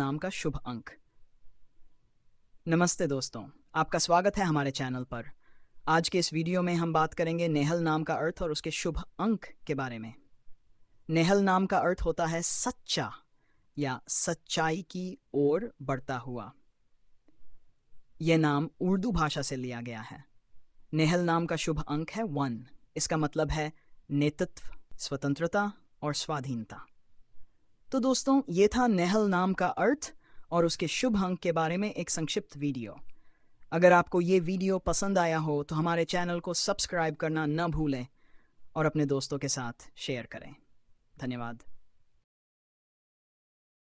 नाम का शुभ अंक नमस्ते दोस्तों आपका स्वागत है हमारे चैनल पर आज के इस वीडियो में हम बात करेंगे नेहल नाम का अर्थ और उसके शुभ अंक के बारे में नेहल नाम का अर्थ होता है सच्चा या सच्चाई की ओर बढ़ता हुआ यह नाम उर्दू भाषा से लिया गया है नेहल नाम का शुभ अंक है वन इसका मतलब है नेतृत्व स्वतंत्रता और स्वाधीनता तो दोस्तों ये था नहल नाम का अर्थ और उसके शुभ अंक के बारे में एक संक्षिप्त वीडियो अगर आपको ये वीडियो पसंद आया हो तो हमारे चैनल को सब्सक्राइब करना न भूलें और अपने दोस्तों के साथ शेयर करें धन्यवाद